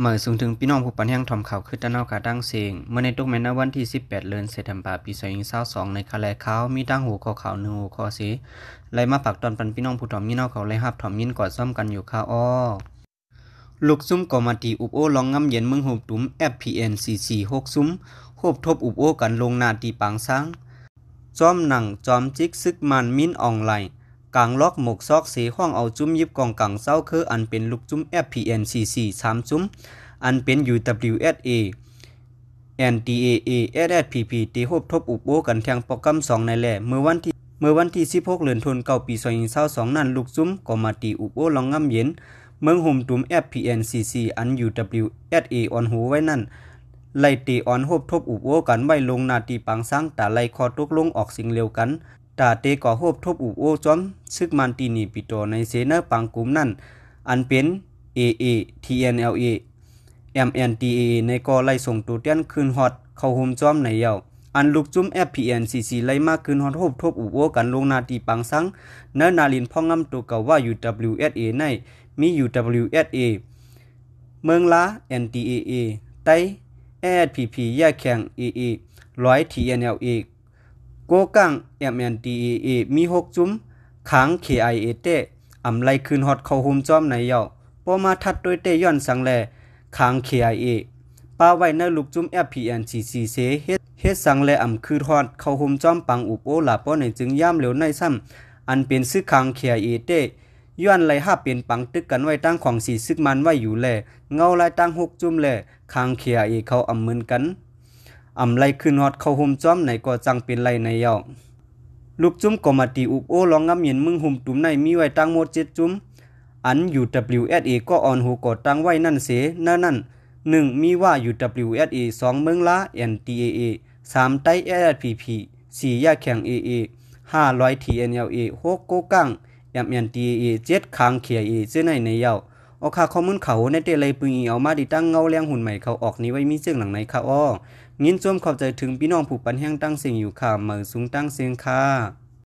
เมื่อสูงถึงพี่น้องผู้ปันแห่งทอมขาคือตะนาวกาดั้งเสียงเมื่อในตุกแมนวันที่18เดือนเซธัมบาปีอส2022ในคาแลขามีตั้งหัวข้อขาวหนึ่งหัวข้อสีไลมาปักตอนปันพี่น้องผู้ทอมยี่นอกเขาไล่ฮับทอมยินกอดซ่อมกันอยู่ข้าอ้อลูกซุ้มกอมาตีอุบโอลองงํำเย็นเมืองหูตุ้ม FPN 446ซุ้มโคบทบอุบโอกันลงนาตีปางซังจอมหนังจอมจิกซึกมันมิ้นอองไหลกางล็อกหมกซอกเสห้องเอาจุ้มยิบกองกังเศร้าคืออันเป็นลูกจุ้ม FPNCC สามจุ้มอันเป็น UWSA NTAA SSPP ตีหบทบอุบโบกันแทงปอกรำสองในแหล่เมื่อวันที่เมื่อวันที่16เดือนทันเก่าปี2022นั้นลูกจุ้มก็มาตีอุบโบลองง่ำเย็น เมืองห่มตุ้ม FPNCC อัน UWSA ออนหูไว้นั่น ไล่ตีออนหบทบอุบโวกันไว้ลงนาตีปังสั้งแต่ไล่คอตุกลงออกสิงเร็วกันตาเตก่อโฮบทบอุโอจอม ซึกมันตีนีปิโตในเซเนอร์ปังกุ่มนั่น อันเป็น AA TNLA MNTA ในก่อไล่ส่งตัวเตี้ยนคืนฮอดเข้าโฮมจอมในเยาอันลูกจุ้ม FPNCC ไล่มากขึนฮอดโฮบทบอุโอกันลงนาตีปังสังเนอนาลินพ่องงำตัวเก่าว่า UWSA ในมี UWSA เมืองลา NTAA ไต้ APP แยกแข่ง AA ร้อย TNLA กก้าง MNTAA มีหกจุ้มค้าง KIA เตะอำไลคืนฮอดเข้าโฮมจอมในเยาบอมาทัดโดยเตย้อนสังแลค้าง KIA ป้าไว้ในลูกจุ้ม FPNCC เสเฮ็ดเฮ็ดสังแลอำคืนฮอดเข้าโฮมจอมปังอุปโอลาป้อในจึงย่ำเหลวในซ้ำอันเป็นซึกค้าง KIA เตย้อนไหลห้าเป็นปังตึกกันไว้ตั้งของสีซึกมันไว้อยู่แลเงาลายตั้งหกจุ้มแลคางเขียเอเขาอำเหมือนกันอำไลขึ้นฮอดเข้าห่มจ้อมในก็จังเป็นไรในยาวลูกจุ้มก็มาตีอุบโอลองงำเย็นมึงห่มตุ้มในมีไว้ตั้งหมดเจ็ดจุ้มอัน UWSA ก็ออนหูก็ตั้งไว้นั่นเสนั่น นั่นหนึ่งมีว่า UWSA สองเมืองละ NTAA สามไต้ SPP สี่ยาแข่ง AA ห้ารอย TNLA หกโกกัง MNTAA เจ็ดคางเขีย A เจ้าในในยาวออค่าข้อมูลเขาในเตเลยปุยเอามาดิตั้งเงาแรงหุ่นใหม่เขาออกนี้ไว้มีเสื่องหลังในค่ะอ้อยินจวมเข้าใจถึงพี่น้องผู้ปันแห้งตั้งเสียงอยู่ค่ะมือสูงตั้งเสียงค่ะ